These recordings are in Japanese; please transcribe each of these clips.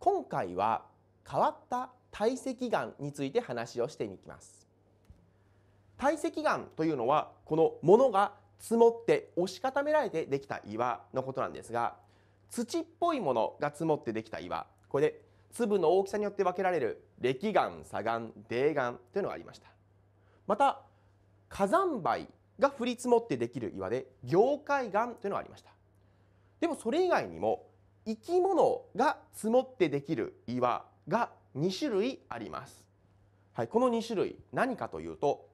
今回は変わった堆積岩について話をしてきます堆積岩というのはこのものが積もって押し固められてできた岩のことなんですが土っぽいものが積もってできた岩これで粒の大きさによって分けられる礫岩砂岩泥岩というのがありましたまた火山灰が降り積もってできる岩で凝灰岩というのがありましたでもそれ以外にも生き物が積もってできる岩が2種類あります。はい、この2種類何かというと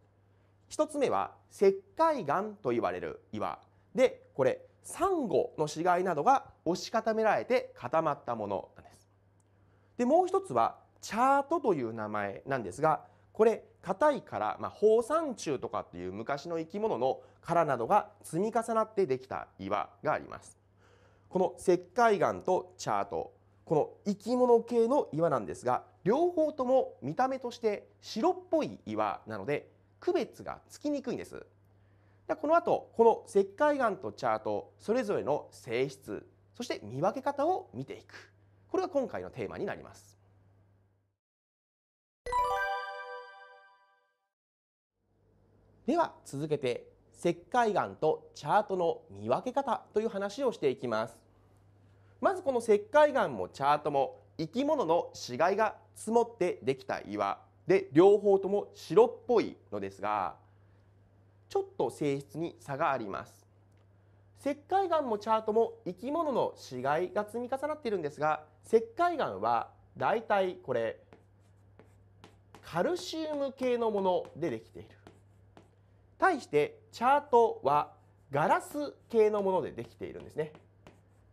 1つ目は石灰岩と言われる岩でこれサンゴの死骸などが押し固められて固まったものなんです。でもう一つはチャートという名前なんですがこれ硬いから、まあ、放散虫とかっていう昔の生き物の殻などが積み重なってできた岩があります。この石灰岩とチャートこの生き物系の岩なんですが両方とも見た目として白っぽい岩なので区別がつきにくいんですでこの後この石灰岩とチャートそれぞれの性質そして見分け方を見ていくこれが今回のテーマになりますでは続けて石灰岩とチャートの見分け方という話をしていきますまずこの石灰岩もチャートも生き物の死骸が積もってできた岩で両方とも白っぽいのですがちょっと性質に差があります石灰岩もチャートも生き物の死骸が積み重なっているんですが石灰岩はだいたいこれカルシウム系のものでできている対してチャートはガラス系のものでできているんですね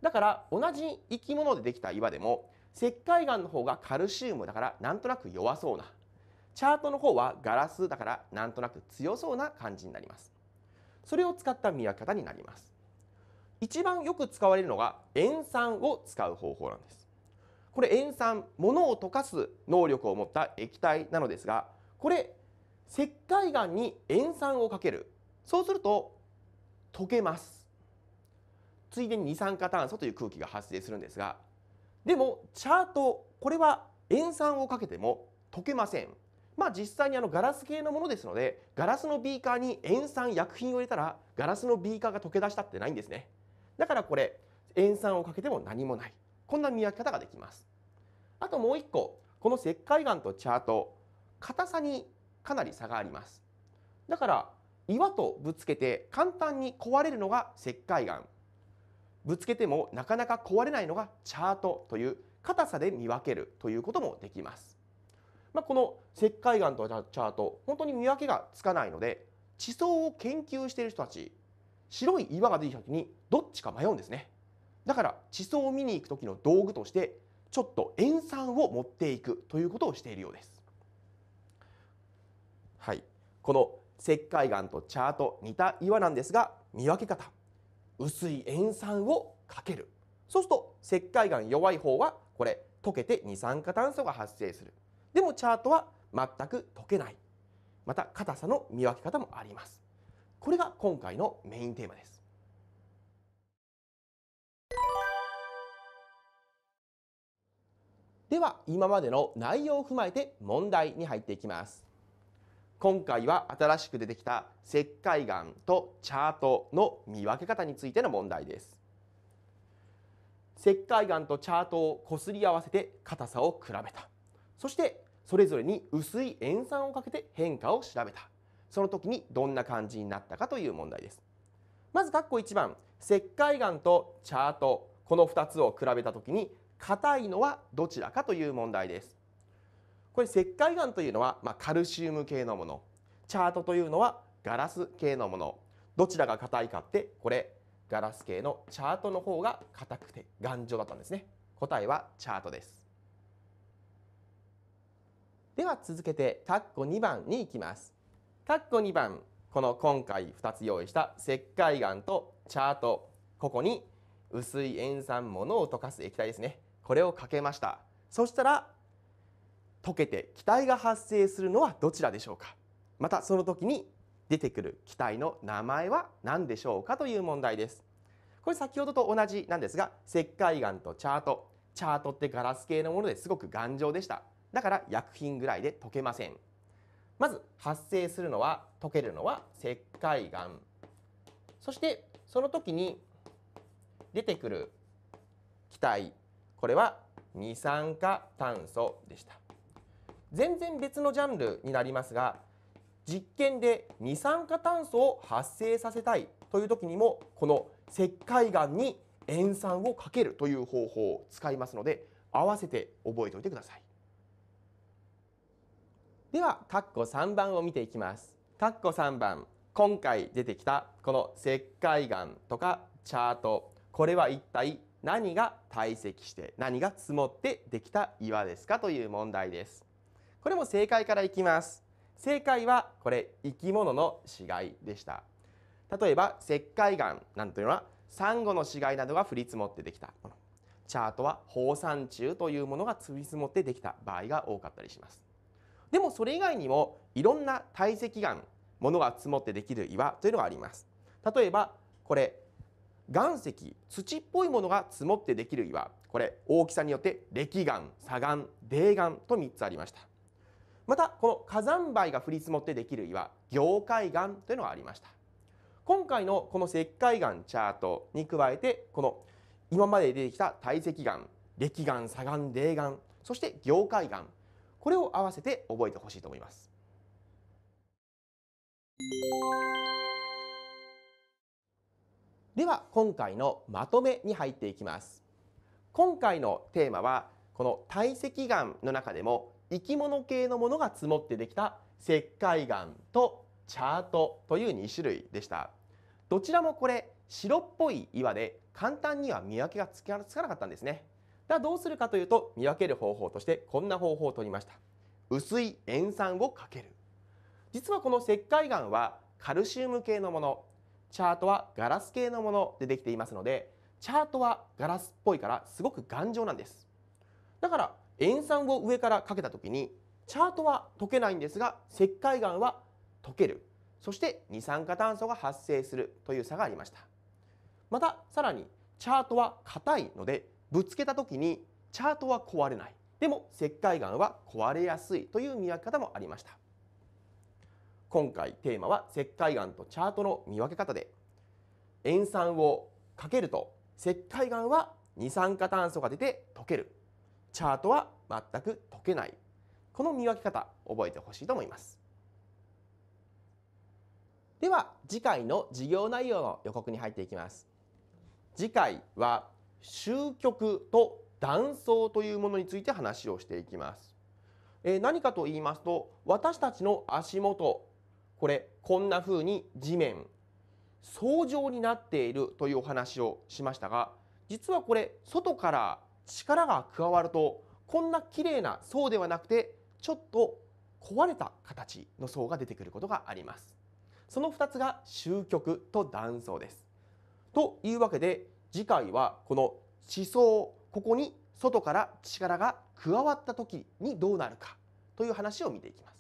だから同じ生き物でできた岩でも石灰岩の方がカルシウムだからなんとなく弱そうなチャートの方はガラスだからなんとなく強そうな感じになりますそれを使った見分け方になります一番よく使われるのが塩酸を使う方法なんですこれ塩酸物を溶かす能力を持った液体なのですがこれ石灰岩に塩酸をかけるそうすると溶けますついでに二酸化炭素という空気が発生するんですがでもチャートこれは塩酸をかけても溶けません。まあ、実際にあのガラス系のものですのでガラスのビーカーに塩酸薬品を入れたらガラスのビーカーが溶け出したってないんですねだからこれ塩酸をかけても何もないこんな見分け方ができますあともう1個この石灰岩とチャート硬さにかなり差がありますだから岩とぶつけて簡単に壊れるのが石灰岩ぶつけてもなかなか壊れないのがチャートという硬さで見分けるということもできます。まあ、この石灰岩とチャート本当に見分けがつかないので地層を研究している人たち白い岩が出てきた時にどっちか迷うんですねだから地層を見に行く時の道具としてちょっと塩酸を持っていくということをしているようです。はい、この石灰岩とチャート似た岩なんですが見分け方薄い塩酸をかけるそうすると石灰岩弱い方はこれ溶けて二酸化炭素が発生するでもチャートは全く溶けないまた硬さの見分け方もありますこれが今回のメインテーマですでは今までの内容を踏まえて問題に入っていきます今回は新しく出てきた石灰岩とチャートの見分け方についての問題です石灰岩とチャートをこすり合わせて硬さを比べたそしてそれぞれに薄い塩酸をかけて変化を調べたその時にどんな感じになったかという問題ですまず括弧1番石灰岩とチャートこの2つを比べた時に硬いのはどちらかという問題ですこれ石灰岩というのは、まあ、カルシウム系のものチャートというのはガラス系のものどちらが硬いかってこれガラス系のチャートの方が硬くて頑丈だったんですね答えはチャートですでは続けてカッコ2番に行きますカッコ2番この今回2つ用意した石灰岩とチャートここに薄い塩酸物を溶かす液体ですねこれをかけましたそしたら溶けて気体が発生するのはどちらでしょうかまたその時に出てくる気体の名前は何でしょうかという問題ですこれ先ほどと同じなんですが石灰岩とチャートチャートってガラス系のものですごく頑丈でしただから薬品ぐらいで溶けませんまず発生するのは溶けるのは石灰岩そしてその時に出てくる気体これは二酸化炭素でした全然別のジャンルになりますが実験で二酸化炭素を発生させたいという時にもこの石灰岩に塩酸をかけるという方法を使いますので合わせて覚えておいてくださいでは括弧3番を見ていきます括弧3番今回出てきたこの石灰岩とかチャートこれは一体何が堆積して何が積もってできた岩ですかという問題ですこれも正解からいきます。正解はこれ生き物の死骸でした。例えば石灰岩なんていうのはサンゴの死骸などが降り積もってできたもの。チャートは放散虫というものが積み積もってできた場合が多かったりします。でもそれ以外にもいろんな堆積岩、ものが積もってできる岩というのがあります。例えばこれ岩石土っぽいものが積もってできる岩これ大きさによって礫岩砂岩泥岩と3つありましたまたこの火山灰が降り積もってできる岩凝灰岩というのがありました今回のこの石灰岩チャートに加えてこの今まで出てきた堆積岩礫岩砂岩泥岩そして凝灰岩これを合わせて覚えてほしいと思いますでは今回のまとめに入っていきます今回のテーマはこの堆積岩の中でも生き物系のものが積もってできた石灰岩とチャートという2種類でしたどちらもこれ白っぽい岩で簡単には見分けがつかなかったんですねだどうするかというと見分ける方法としてこんな方法をとりました薄い塩酸をかける実はこの石灰岩はカルシウム系のものチャートはガラス系のものでできていますのでチャートはガラスっぽいからすごく頑丈なんですだから塩酸を上からかけた時にチャートは溶けないんですが石灰岩は溶けるそして二酸化炭素が発生するという差がありましたまたさらにチャートは硬いのでぶつけた時にチャートは壊れないでも石灰岩は壊れやすいという見分け方もありました今回テーマは石灰岩とチャートの見分け方で塩酸をかけると石灰岩は二酸化炭素が出て溶けるチャートは全く解けないこの見分け方覚えてほしいと思いますでは次回の授業内容の予告に入っていきます次回は終局と断層というものについて話をしていきます、えー、何かと言いますと私たちの足元これこんな風に地面層状になっているというお話をしましたが実はこれ外から力が加わるとこんな綺麗な層ではなくてちょっと壊れた形の層が出てくることがあります。その2つが終局と断層です。というわけで次回はこの地層ここに外から力が加わった時にどうなるかという話を見ていきます。